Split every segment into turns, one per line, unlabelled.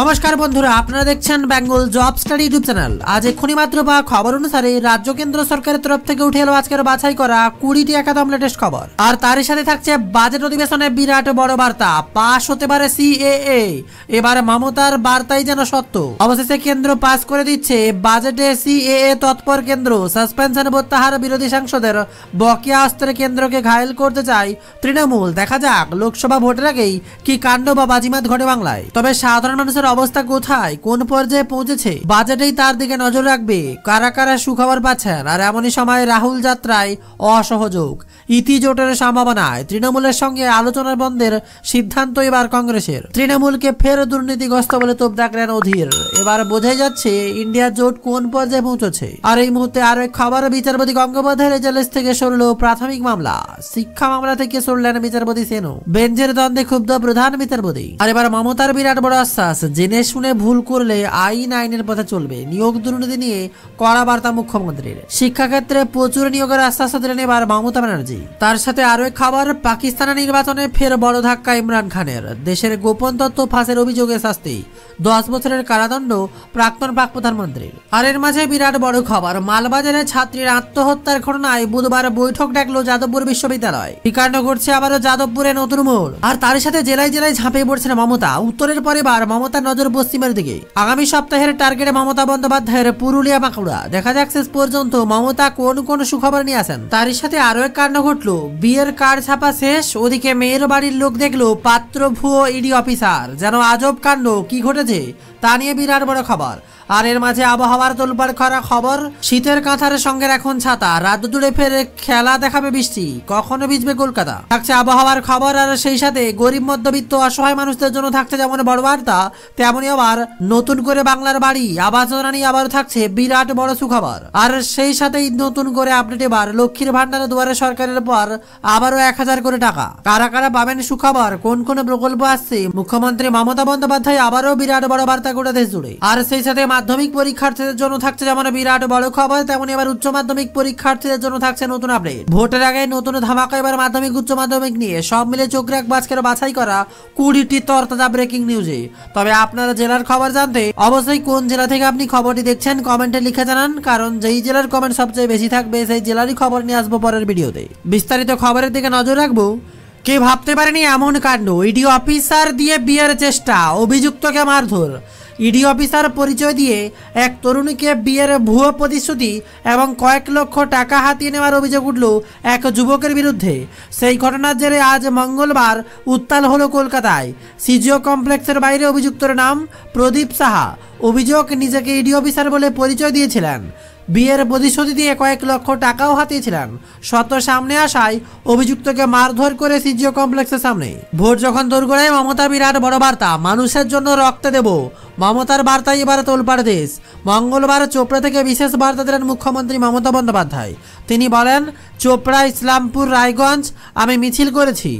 নমস্কার বন্ধুরা আপনারা দেখছেন Bengal job study YouTube channel আজ এক্ষুনি মাত্র বা খবর অনুসারে রাজ্য কেন্দ্র সরকারের তরফ থেকে উঠে এলো আজকের বাছাই করা কুড়িটি একাদম লেটেস্ট খবর আর তারই সাথে থাকছে বাজেট অধিবেশনে বিরাট বড় বার্তা পাশ হতে পারে সিএএ এবার মমতার বার্তাই যেন সত্য অবশেষে কেন্দ্র পাস করে দিচ্ছে বাজেটে সিএএ তৎপর কেন্দ্র সাসপেনশন প্রত্যাহার বিরোধী সাংসদের বকেয়া অস্ত্রের কেন্দ্রকে ঘায়েল করতে চায় তৃণমূল দেখা যাক লোকসভা ভোটের আগেই কি কাণ্ড বা বাজিমাত ঘটে বাংলায় তবে সাধারণ মানুষ মানুষের অবস্থা কোথায় কোন পর্যায়ে পৌঁছেছে বাজেটেই তার দিকে নজর রাখবে কারা কারা সুখবর পাচ্ছেন আর এমনই সময় রাহুল যাত্রায় অসহযোগ ইতি জোটের সম্ভাবনায় তৃণমূলের সঙ্গে আলোচনার বন্ধের সিদ্ধান্ত এবার কংগ্রেসের তৃণমূলকে ফের দুর্নীতিগ্রস্ত বলে তোপ দেখলেন অধীর এবার বোঝাই যাচ্ছে ইন্ডিয়া জোট কোন পর্যায়ে পৌঁছেছে আর এই মুহূর্তে আরো এক খবর বিচারপতি গঙ্গোপাধ্যায় রেজালেস থেকে সরল প্রাথমিক মামলা শিক্ষা মামলা থেকে সরলেন বিচারপতি সেনু বেঞ্চের দ্বন্দ্বে ক্ষুব্ধ প্রধান বিচারপতি আর এবার মমতার বিরাট বড় আশ্বাস জেনে শুনে ভুল করলে আইন আইনের পথে চলবে নিয়োগ দুর্নীতি নিয়ে কড়া বার্তা মুখ্যমন্ত্রীর শিক্ষাক্ষেত্রে প্রচুর নিয়োগের আশ্বাস দিলেন এবার মমতা ব্যানার্জি তার সাথে আরও এক খাবার পাকিস্তানের নির্বাচনে ফের বড় ধাক্কা ইমরান খানের দেশের গোপন তথ্য ফাঁসের অভিযোগে শাস্তি দশ বছরের কারাদণ্ড প্রাক্তন পাক প্রধানমন্ত্রীর আর এর মাঝে বিরাট বড় খবর মালবাজারে ছাত্রীর আত্মহত্যার ঘটনায় বুধবার বৈঠক ডাকলো যাদবপুর বিশ্ববিদ্যালয় বিকাণ্ড ঘটছে আবারও যাদবপুরে নতুন মোড় আর তার সাথে জেলায় জেলায় ঝাঁপিয়ে পড়ছেন মমতা উত্তরের পরে বার মমতা তার নজর পশ্চিমের দিকে আগামী সপ্তাহের টার্গেটে মমতা বন্দ্যোপাধ্যায়ের পুরুলিয়া বাঁকুড়া দেখা যাক শেষ পর্যন্ত মমতা কোন কোন সুখবর নিয়ে আসেন তারই সাথে আরো এক কাণ্ড ঘটলো বিয়ের কার্ড ছাপা শেষ ওদিকে মেয়ের বাড়ির লোক দেখলো পাত্র ভুয়ো ইডি অফিসার যেন আজব কাণ্ড কি ঘটেছে তা নিয়ে বিরাট বড় খবর আর এর মাঝে আবহাওয়ার তোলপার খরা খবর শীতের কাঁথার সঙ্গে এখন ছাতা রাত জুড়ে ফের খেলা দেখাবে বৃষ্টি কখনো ভিজবে কলকাতা থাকছে আবহাওয়ার খবর আর সেই সাথে গরিব মধ্যবিত্ত অসহায় মানুষদের জন্য থাকছে যেমন বড় বার্তা তেমনই আবার নতুন করে বাংলার বাড়ি আবাস যোজনা নিয়ে আবারও থাকছে বিরাট বড় সুখবর আর সেই সাথেই নতুন করে আপডেট এবার লক্ষ্মীর ভান্ডারের দুয়ারে সরকারের পর আবারও এক হাজার করে টাকা কারা কারা পাবেন সুখবর কোন কোন প্রকল্প আসছে মুখ্যমন্ত্রী মমতা বন্দ্যোপাধ্যায় আবারও বিরাট বড় বার্তা গোটা দেশ জুড়ে আর সেই সাথে মাধ্যমিক পরীক্ষার্থীদের জন্য থাকছে যেমন বিরাট বড় খবর তেমনি এবার উচ্চ মাধ্যমিক পরীক্ষার্থীদের জন্য থাকছে নতুন আপডেট ভোটের আগে নতুন ধামাকা এবার মাধ্যমিক উচ্চ মাধ্যমিক নিয়ে সব মিলে চোখ রাখ বাজকের বাছাই করা কুড়িটি তরতাজা ব্রেকিং নিউজে তবে আপনারা জেলার খবর জানতে অবশ্যই কোন জেলা থেকে আপনি খবরটি দেখছেন কমেন্টে লিখে জানান কারণ যেই জেলার কমেন্ট সবচেয়ে বেশি থাকবে সেই জেলারই খবর নিয়ে আসবো পরের ভিডিওতে বিস্তারিত খবরের দিকে নজর রাখবো কে ভাবতে পারেনি এমন কাণ্ড ইডি e অফিসার দিয়ে বিয়ের চেষ্টা অভিযুক্তকে মারধর ইডি অফিসার পরিচয় দিয়ে এক তরুণীকে বিয়ের ভুয়ো প্রতিশ্রুতি এবং কয়েক লক্ষ টাকা হাতিয়ে নেওয়ার অভিযোগ উঠল এক যুবকের বিরুদ্ধে সেই ঘটনার জেরে আজ মঙ্গলবার উত্তাল হল কলকাতায় সিজিও কমপ্লেক্সের বাইরে অভিযুক্তর নাম প্রদীপ সাহা অভিযোগ নিজেকে ইডি অফিসার বলে পরিচয় দিয়েছিলেন বিয়ের প্রতিশ্রুতি দিয়ে কয়েক লক্ষ টাকাও হাতিয়েছিলেন সত্য সামনে আসায় অভিযুক্তকে মারধর করে সিজিও কমপ্লেক্সের সামনে ভোট যখন দুর্গড়ায় মমতা বিরাট বড় বার্তা মানুষের জন্য রক্ত দেব মমতার বার্তা এবার তোলপাড় দেশ মঙ্গলবার চোপড়া থেকে বিশেষ বার্তা দিলেন মুখ্যমন্ত্রী মমতা বন্দ্যোপাধ্যায় তিনি বলেন চোপড়া ইসলামপুর রায়গঞ্জ আমি মিছিল করেছি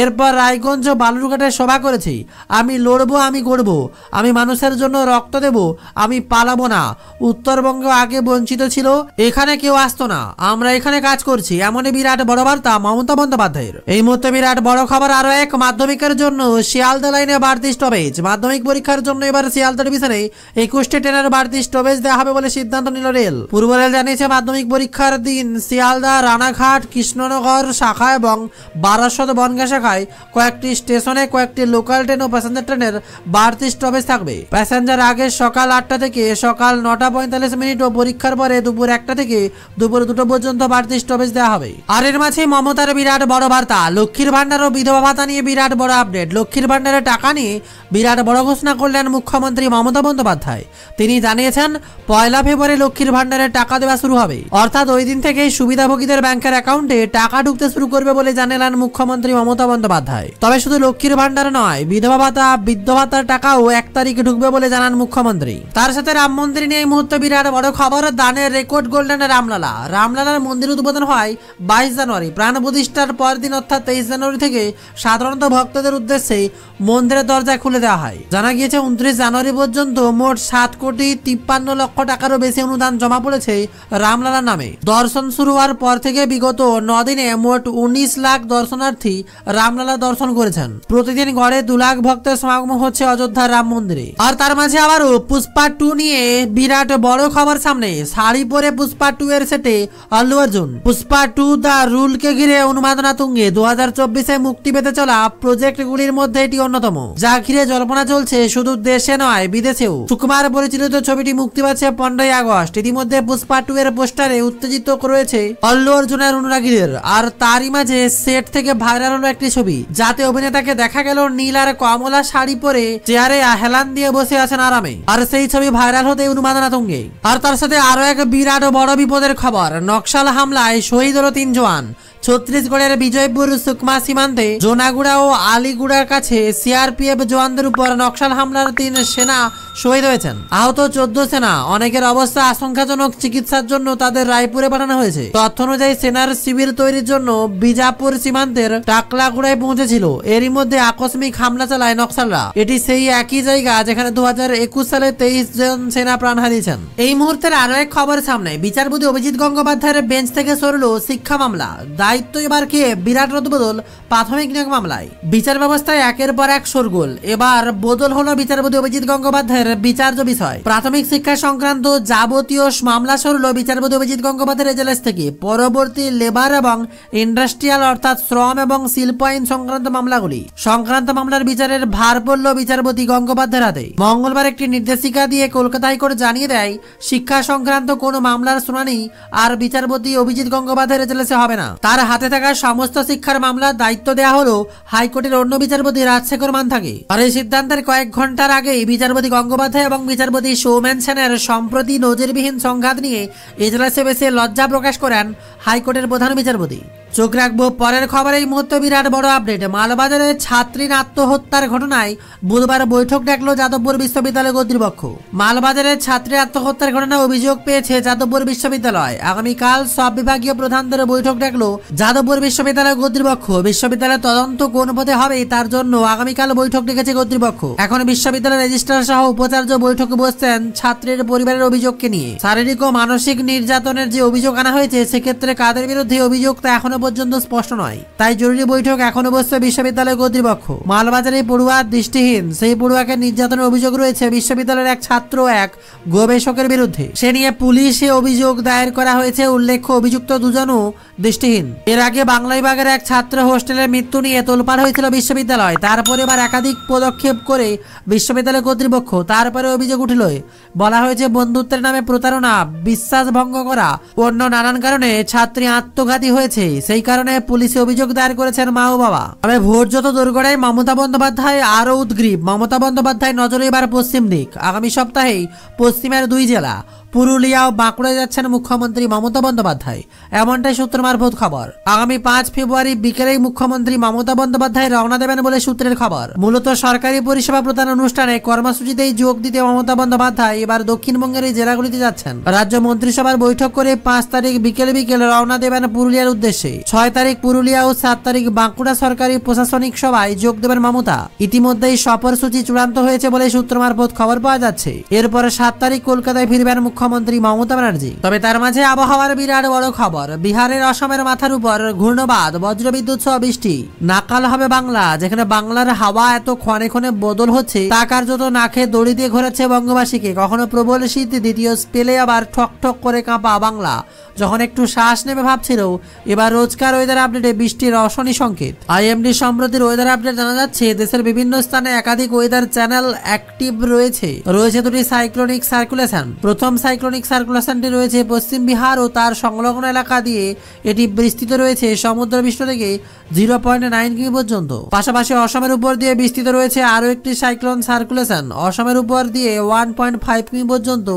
এরপর রায়গঞ্জ ও বালুরঘাটে সভা করেছি আমি লড়বো আমি গড়ব আমি মানুষের জন্য রক্ত দেব আমি পালাবো না উত্তরবঙ্গ আগে বঞ্চিত ছিল এখানে কেউ আসতো না আমরা এখানে কাজ করছি এমনই বিরাট বড় বার্তা মমতা বন্দ্যোপাধ্যায়ের এই মুহূর্তে বিরাট বড় খবর আরও এক মাধ্যমিকের জন্য শিয়ালদা লাইনে বাড়তি স্টপেজ মাধ্যমিক পরীক্ষার জন্য এবার শিয়ালদার বিছানায় একুশটি ট্রেনের বাড়তি স্টপেজ দেওয়া হবে বলে সিদ্ধান্ত নিল রেল পূর্ব রেল জানিয়েছে মাধ্যমিক পরীক্ষার দিন শিয়ালদা রানাঘাট কৃষ্ণনগর শাখা এবং বারাসত বনগা শাখায় কয়েকটি স্টেশনে কয়েকটি লোকাল ট্রেন ও প্যাসেঞ্জার ট্রেনের বাড়তি স্টপেজ থাকবে প্যাসেঞ্জার আগে সকাল আটটা থেকে সকাল নটা পঁয়তাল্লিশ মিনিট ও পরীক্ষার পরে দুপুর একটা থেকে দুপুর দুটো পর্যন্ত বাড়তি স্টপেজ দেওয়া হবে আর এর মাঝে মমতার বিরাট বড় বার্তা লক্ষ্মীর ভান্ডার ও বিধবা ভাতা নিয়ে বিরাট বড় আপডেট লক্ষ্মীর ভান্ডারের টাকা নিয়ে বিরাট বড় ঘোষণা করলেন মুখ্যমন্ত্রী মুখ্যমন্ত্রী মমতা বন্দ্যোপাধ্যায় তিনি জানিয়েছেন পয়লা ফেব্রুয়ারি লক্ষ্মীর ভান্ডারে টাকা দেওয়া শুরু হবে অর্থাৎ ওই দিন থেকেই সুবিধাভোগীদের ব্যাংকের অ্যাকাউন্টে টাকা ঢুকতে শুরু করবে বলে জানালেন মুখ্যমন্ত্রী মমতা বন্দ্যোপাধ্যায় তবে শুধু লক্ষ্মীর ভান্ডারে নয় বিধবা ভাতা বৃদ্ধ ভাতার টাকাও এক তারিখে ঢুকবে বলে জানান মুখ্যমন্ত্রী তার সাথে রাম মন্দির নিয়ে এই মুহূর্তে বিরাট বড় খবর দানের রেকর্ড গোল্ডেন রামলালা রামলালার মন্দির উদ্বোধন হয় বাইশ জানুয়ারি প্রাণ প্রতিষ্ঠার পরদিন অর্থাৎ তেইশ জানুয়ারি থেকে সাধারণত ভক্তদের উদ্দেশ্যে মন্দিরের দরজা খুলে দেওয়া হয় জানা গিয়েছে উনত্রিশ জানুয়ারি জানুয়ারি পর্যন্ত মোট সাত কোটি তিপ্পান্ন লক্ষ টাকারও বেশি অনুদান জমা পড়েছে রামলালা নামে দর্শন শুরু হওয়ার পর থেকে বিগত নদিনে মোট উনিশ লাখ দর্শনার্থী রামলালা দর্শন করেছেন প্রতিদিন গড়ে দু লাখ ভক্তের সমাগম হচ্ছে অযোধ্যার রাম মন্দিরে আর তার মাঝে আবারও পুষ্পা টু নিয়ে বিরাট বড় খবর সামনে শাড়ি পরে পুষ্পা টু এর সেটে আল্লু অর্জুন পুষ্পা টু রুল রুলকে ঘিরে অনুমাদনা তুঙ্গে দু হাজার চব্বিশে মুক্তি পেতে চলা প্রজেক্ট গুলির মধ্যে এটি অন্যতম যা ঘিরে জল্পনা চলছে শুধু দেশে নয় নয় বিদেশেও সুকুমার পরিচালিত ছবিটি মুক্তি পাচ্ছে পনেরোই আগস্ট ইতিমধ্যে পুষ্পা টু এর পোস্টারে উত্তেজিত রয়েছে অল্লু অর্জুনের অনুরাগীদের আর তারই মাঝে সেট থেকে ভাইরাল হলো একটি ছবি যাতে অভিনেতাকে দেখা গেল নীল আর কমলা শাড়ি পরে চেয়ারে হেলান দিয়ে বসে আছেন আরামে আর সেই ছবি ভাইরাল হতে অনুমাদন আতঙ্কে আর তার সাথে আরো এক বিরাট বড় বিপদের খবর নকশাল হামলায় শহীদ হলো তিন জওয়ান ছত্তিশগড়ের বিজয়পুর সুকমা সীমান্তে জোনাগুড়া ও আলিগুড়ার কাছে সিআরপিএফ জওয়ানদের উপর নকশাল হামলার তিন সেনা শহীদ হয়েছেন আহত চোদ্দ সেনা অনেকের অবস্থা আশঙ্কাজনক চিকিৎসার জন্য তাদের রায়পুরে পাঠানো হয়েছে তথ্য অনুযায়ী সেনার শিবির তৈরির জন্য বিজাপুর সীমান্তের টাকলাগুড়ায় পৌঁছেছিল এরই মধ্যে আকস্মিক হামলা চালায় নকশালরা এটি সেই একই জায়গা যেখানে দু সালে তেইশ জন সেনা প্রাণ হারিয়েছেন এই মুহূর্তের আরো এক খবর সামনে বিচারপতি অভিজিৎ গঙ্গোপাধ্যায়ের বেঞ্চ থেকে সরল শিক্ষা মামলা দায়িত্ব এবার খেয়ে বিরাট বদল প্রাথমিক নিয়োগ মামলায় বিচার ব্যবস্থায় একের পর এক সরগোল এবার বদল হলো বিচারপতি অভিজিৎ গঙ্গোপাধ্যায়ের বিচার্য বিষয় প্রাথমিক শিক্ষা সংক্রান্ত যাবতীয় মামলা সরল বিচারপতি অভিজিৎ গঙ্গোপাধ্যায়ের এজেলেস থেকে পরবর্তী লেবার এবং ইন্ডাস্ট্রিয়াল অর্থাৎ শ্রম এবং শিল্প আইন সংক্রান্ত মামলাগুলি সংক্রান্ত মামলার বিচারের ভার পড়ল বিচারপতি গঙ্গোপাধ্যায়ের হাতে মঙ্গলবার একটি নির্দেশিকা দিয়ে কলকাতা হাইকোর্ট জানিয়ে দেয় শিক্ষা সংক্রান্ত কোনো মামলার শুনানি আর বিচারপতি অভিজিৎ গঙ্গোপাধ্যায়ের এজেলেসে হবে না তার তার হাতে থাকা সমস্ত শিক্ষার মামলার দায়িত্ব দেওয়া হলো হাইকোর্টের অন্য বিচারপতি রাজশেখর মান্থাকে আর এই সিদ্ধান্তের কয়েক ঘন্টার আগে বিচারপতি গঙ্গোপাধ্যায় এবং বিচারপতি সৌমেন সেনের সম্প্রতি নজিরবিহীন সংঘাত নিয়ে এজলাসে বেসে লজ্জা প্রকাশ করেন হাইকোর্টের প্রধান বিচারপতি চোখ রাখবো পরের খবর এই মুহূর্তে বিরাট বড় আপডেট মালবাজারে ছাত্রীর আত্মহত্যার ঘটনায় বুধবার বৈঠক ডাকলো যাদবপুর বিশ্ববিদ্যালয় কর্তৃপক্ষ মালবাজারে ছাত্রী আত্মহত্যার ঘটনায় অভিযোগ পেয়েছে যাদবপুর বিশ্ববিদ্যালয় আগামীকাল সব বিভাগীয় প্রধানদের বৈঠক ডাকলো যাদবপুর বিশ্ববিদ্যালয় কর্তৃপক্ষ বিশ্ববিদ্যালয়ের তদন্ত কোন পথে হবে তার জন্য আগামীকাল বৈঠক ডেকেছে কর্তৃপক্ষ এখন বিশ্ববিদ্যালয়ের রেজিস্ট্রার সহ উপাচার্য বৈঠকে বসছেন ছাত্রীর পরিবারের অভিযোগকে নিয়ে শারীরিক ও মানসিক নির্যাতনের যে অভিযোগ আনা হয়েছে সেক্ষেত্রে কাদের বিরুদ্ধে অভিযোগ তা এখনো পর্যন্ত স্পষ্ট নয় তাই জরুরি বৈঠক এখন অবশ্য বিশ্ববিদ্যালয় কর্তৃপক্ষ মালবাজারে পড়ুয়া দৃষ্টিহীন সেই পড়ুয়াকে নির্যাতনের অভিযোগ রয়েছে বিশ্ববিদ্যালয়ের এক ছাত্র এক গবেষকের বিরুদ্ধে সে নিয়ে পুলিশে অভিযোগ দায়ের করা হয়েছে উল্লেখ্য অভিযুক্ত দুজনও দৃষ্টিহীন এর আগে বাংলাবিভাগের এক ছাত্র হোস্টেলের মৃত্যু নিয়ে তোলপাড় হয়েছিল বিশ্ববিদ্যালয় তারপরে এবার একাধিক পদক্ষেপ করে বিশ্ববিদ্যালয় কর্তৃপক্ষ তারপরে অভিযোগ উঠিল বলা হয়েছে বন্ধুত্বের নামে প্রতারণা বিশ্বাস ভঙ্গ করা অন্য নানান কারণে ছাত্রী আত্মঘাতী হয়েছে সেই কারণে পুলিশে অভিযোগ দায়ের করেছেন মা ও বাবা তবে ভোট যত দোরগোড়ায় মমতা বন্দ্যোপাধ্যায় আরও উদ্গ্রীব মমতা বন্দ্যোপাধ্যায় নজরে এবার পশ্চিম দিক আগামী সপ্তাহেই পশ্চিমের দুই জেলা পুরুলিয়া ও বাঁকুড়ায় যাচ্ছেন মুখ্যমন্ত্রী মমতা বন্দ্যোপাধ্যায় এমনটাই সূত্র মারফত খবর আগামী পাঁচ ফেব্রুয়ারি বিকেলেই মুখ্যমন্ত্রী মমতা বন্দ্যোপাধ্যায় রওনা দেবেন বলে সূত্রের খবর মূলত সরকারি পরিষেবা প্রদান অনুষ্ঠানে কর্মসূচিতেই যোগ দিতে মমতা বন্দ্যোপাধ্যায় এবার দক্ষিণবঙ্গের এই জেলাগুলিতে যাচ্ছেন রাজ্য মন্ত্রিসভার বৈঠক করে পাঁচ তারিখ বিকেল বিকেল রওনা দেবেন পুরুলিয়ার উদ্দেশ্যে ছয় তারিখ পুরুলিয়া ও সাত তারিখ বাঁকুড়া সরকারি প্রশাসনিক সভায় যোগ দেবেন মমতা ইতিমধ্যেই সফরসূচি চূড়ান্ত হয়েছে বলে সূত্র মারফত খবর পাওয়া যাচ্ছে এরপর সাত তারিখ কলকাতায় ফিরবেন মুখ্যমন্ত্রী মমতা ব্যানার্জি তবে তার মাঝে আবহাওয়ার বিরাট বড় খবর বিহারের অসমের মাথার উপর ঘূর্ণবাদ বজ্রবিদ্যুৎ সহ বৃষ্টি নাকাল হবে বাংলা যেখানে বাংলার হাওয়া এত ক্ষণে ক্ষণে বদল হচ্ছে তা কার্যত নাকে দড়ি দিয়ে ঘোরাচ্ছে বঙ্গবাসীকে কখনো প্রবল শীত দ্বিতীয় স্পেলে আবার ঠক ঠক করে কাঁপা বাংলা যখন একটু শ্বাস নেবে ভাবছিল এবার রোজকার ওয়েদার আপডেটে বৃষ্টির অশনি সংকেত আইএমডি সম্প্রতির ওয়েদার আপডেট জানা যাচ্ছে দেশের বিভিন্ন স্থানে একাধিক ওয়েদার চ্যানেল অ্যাক্টিভ রয়েছে রয়েছে দুটি সাইক্লোনিক সার্কুলেশন প্রথম সাইক্লোনিক সার্কুলেশনটি রয়েছে পশ্চিম বিহার ও তার সংলগ্ন এলাকা দিয়ে এটি বিস্তৃত রয়েছে সমুদ্র বিশ্ব থেকে জিরো পয়েন্ট নাইন কিমি পর্যন্ত পাশাপাশি অসমের উপর দিয়ে বিস্তৃত রয়েছে আরও একটি সাইক্লোন সার্কুলেশন অসমের উপর দিয়ে ওয়ান পয়েন্ট ফাইভ কিমি পর্যন্ত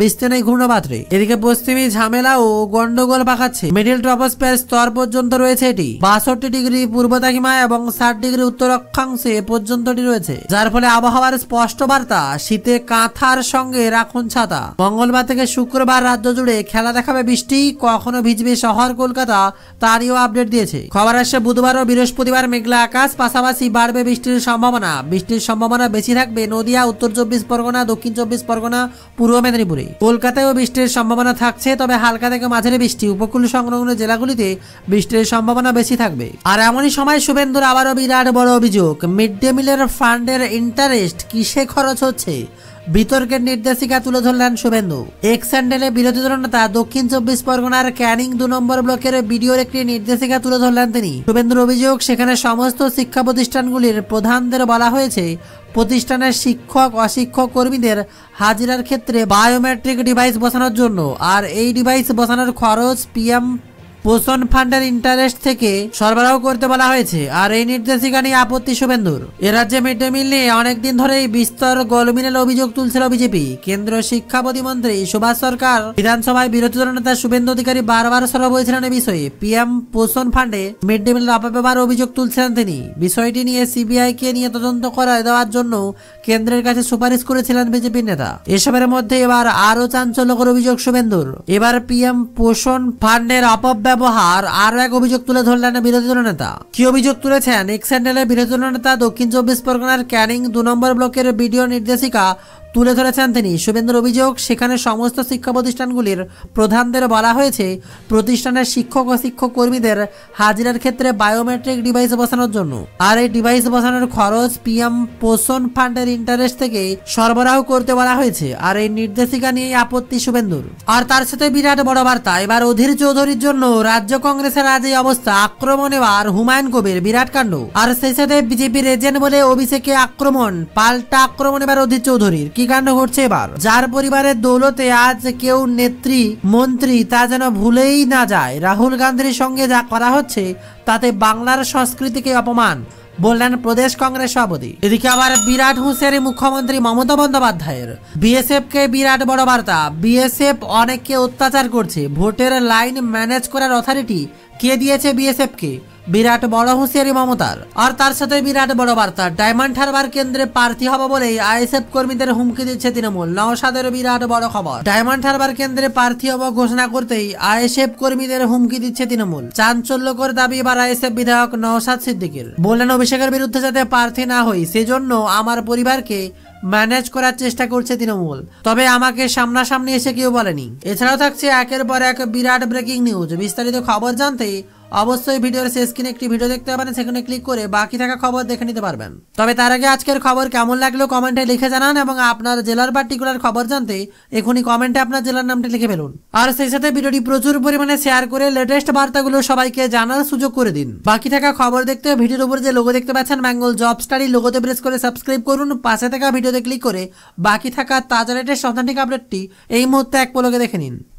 বিস্তীর্ণ ঘূর্ণপাত্রে এদিকে পশ্চিমী ঝামেলা ও ও গন্ডগোল পাকাচ্ছে মিডিল ট্রপোস্ফিয়ার স্তর পর্যন্ত রয়েছে এটি বাষট্টি ডিগ্রি পূর্ব দাকিমা এবং ষাট ডিগ্রি উত্তর অক্ষাংশে পর্যন্তটি রয়েছে যার ফলে আবহাওয়ার স্পষ্ট বার্তা শীতে কাঁথার সঙ্গে রাখুন ছাতা মঙ্গলবার থেকে শুক্রবার রাজ্য জুড়ে খেলা দেখাবে বৃষ্টি কখনো ভিজবে শহর কলকাতা তারিও আপডেট দিয়েছে খবর আসছে বুধবার ও বৃহস্পতিবার মেঘলা আকাশ পাশাপাশি বাড়বে বৃষ্টির সম্ভাবনা বৃষ্টির সম্ভাবনা বেশি থাকবে নদিয়া উত্তর চব্বিশ পরগনা দক্ষিণ চব্বিশ পরগনা পূর্ব মেদিনীপুরে কলকাতায়ও বৃষ্টির সম্ভাবনা থাকছে তবে হালকা থেকে মাঝারি বৃষ্টি উপকূল সংলগ্ন জেলাগুলিতে বৃষ্টির সম্ভাবনা বেশি থাকবে আর এমনই সময় শুভেন্দুর আবারও বিরাট বড় অভিযোগ মিড ডে মিলের ফান্ডের ইন্টারেস্ট কিসে খরচ হচ্ছে বিতর্কের নির্দেশিকা তুলে ধরলেন শুভেন্দু এক স্যান্ডেলে বিরোধী দল নেতা দক্ষিণ চব্বিশ পরগনার ক্যানিং দু নম্বর ব্লকের ভিডিওর একটি নির্দেশিকা তুলে ধরলেন তিনি শুভেন্দুর অভিযোগ সেখানে সমস্ত শিক্ষা প্রতিষ্ঠানগুলির প্রধানদের বলা হয়েছে প্রতিষ্ঠানের শিক্ষক অশিক্ষক কর্মীদের হাজিরার ক্ষেত্রে বায়োমেট্রিক ডিভাইস বসানোর জন্য আর এই ডিভাইস বসানোর খরচ পিএম পোষণ ফান্ডের ইন্টারেস্ট থেকে সরবরাহ করতে বলা হয়েছে আর এই নির্দেশিকা নিয়ে আপত্তি শুভেন্দুর এ রাজ্যে মিড ডে মিল নিয়ে অনেকদিন ধরেই বিস্তর গোলমিলের অভিযোগ তুলছিল বিজেপি কেন্দ্র শিক্ষা প্রতিমন্ত্রী সুভাষ সরকার বিধানসভায় বিরোধী দল নেতা শুভেন্দু অধিকারী বারবার সরব হয়েছিলেন এই বিষয়ে পিএম পোষণ ফান্ডে মিড ডে মিলের অপব্যবহার অভিযোগ তুলছিলেন তিনি বিষয়টি নিয়ে সিবিআই কে নিয়ে তদন্ত করা দেওয়ার জন্য কেন্দ্রের কাছে সুপারিশ করেছিলেন বিজেপির নেতা এসবের মধ্যে এবার আরও চাঞ্চল্যকর অভিযোগ শুভেন্দুর এবার পিএম পোষণ ফান্ডের অপব্য ব্যবহার আর এক অভিযোগ তুলে ধরলেন বিরোধী নেতা কি অভিযোগ তুলেছেন এক্সেন্ডেলের বিরোধী নেতা দক্ষিণ চব্বিশ পরগনার ক্যানিং দু নম্বর ব্লকের বিডিও নির্দেশিকা তুলে ধরেছেন তিনি শুভেন্দুর অভিযোগ সেখানে সমস্ত শিক্ষা প্রতিষ্ঠানগুলির প্রধানদের বলা হয়েছে প্রতিষ্ঠানের শিক্ষক ও শিক্ষক কর্মীদের হাজিরার ক্ষেত্রে বায়োমেট্রিক ডিভাইস বসানোর জন্য আর এই ডিভাইস বসানোর খরচ পিএম পোষণ ফান্ডের ইন্টারেস্ট থেকে সরবরাহ করতে বলা হয়েছে আর এই নির্দেশিকা নিয়ে আপত্তি শুভেন্দুর আর তার সাথে বিরাট বড় বার্তা এবার অধীর চৌধুরীর জন্য রাজ্য কংগ্রেসের আজ এই অবস্থা আক্রমণ এবার হুমায়ুন কবির বিরাট কাণ্ড আর সেই সাথে বিজেপির এজেন্ট বলে অভিষেকে আক্রমণ পাল্টা আক্রমণ এবার অধীর চৌধুরীর কি কাণ্ড ঘটছে এবার যার পরিবারের দৌলতে আজ কেউ নেত্রী মন্ত্রী তা যেন ভুলেই না যায় রাহুল গান্ধীর সঙ্গে যা করা হচ্ছে তাতে বাংলার সংস্কৃতিকে অপমান বললেন প্রদেশ কংগ্রেস সভাপতি এদিকে আবার বিরাট হুঁশিয়ারি মুখ্যমন্ত্রী মমতা বন্দ্যোপাধ্যায়ের বিএসএফ কে বিরাট বড় বার্তা বিএসএফ অনেককে অত্যাচার করছে ভোটের লাইন ম্যানেজ করার অথরিটি কে দিয়েছে বিএসএফকে বিরাট বড় হুঁশিয়ারি মমতার আর তার সাথে বিরাট বড় বার্তা ডায়মন্ড হারবার কেন্দ্রে প্রার্থী হব বলেই আইএসএফ কর্মীদের হুমকি দিচ্ছে তৃণমূল নওশাদের বিরাট বড় খবর ডায়মন্ড হারবার কেন্দ্রে প্রার্থী হব ঘোষণা করতেই আইএসএফ কর্মীদের হুমকি দিচ্ছে তৃণমূল চাঞ্চল্যকর দাবি এবার আইএসএফ বিধায়ক নওশাদ সিদ্দিকির বললেন অভিষেকের বিরুদ্ধে যাতে প্রার্থী না হই সেজন্য আমার পরিবারকে ম্যানেজ করার চেষ্টা করছে তৃণমূল তবে আমাকে সামনাসামনি এসে কেউ বলেনি এছাড়াও থাকছে একের পর এক বিরাট ব্রেকিং নিউজ বিস্তারিত খবর জানতে অবশ্যই ভিডিওর শেষ কিনে একটি ভিডিও দেখতে পারেন সেখানে ক্লিক করে বাকি থাকা খবর দেখে নিতে পারবেন তবে তার আগে আজকের খবর কেমন লাগলো কমেন্টে লিখে জানান এবং আপনার জেলার পার্টিকুলার খবর জানতে এখনই কমেন্টে আপনার জেলার নামটি লিখে ফেলুন আর সেই সাথে ভিডিওটি প্রচুর পরিমাণে শেয়ার করে লেটেস্ট বার্তাগুলো সবাইকে জানার সুযোগ করে দিন বাকি থাকা খবর দেখতে ভিডিওর উপর যে লোগো দেখতে পাচ্ছেন ম্যাঙ্গল জব স্টাডি লোগোতে প্রেস করে সাবস্ক্রাইব করুন পাশে থাকা ভিডিওতে ক্লিক করে বাকি থাকা তাজা লেটেস্ট সন্ধানিক আপডেটটি এই মুহূর্তে এক পলকে দেখে নিন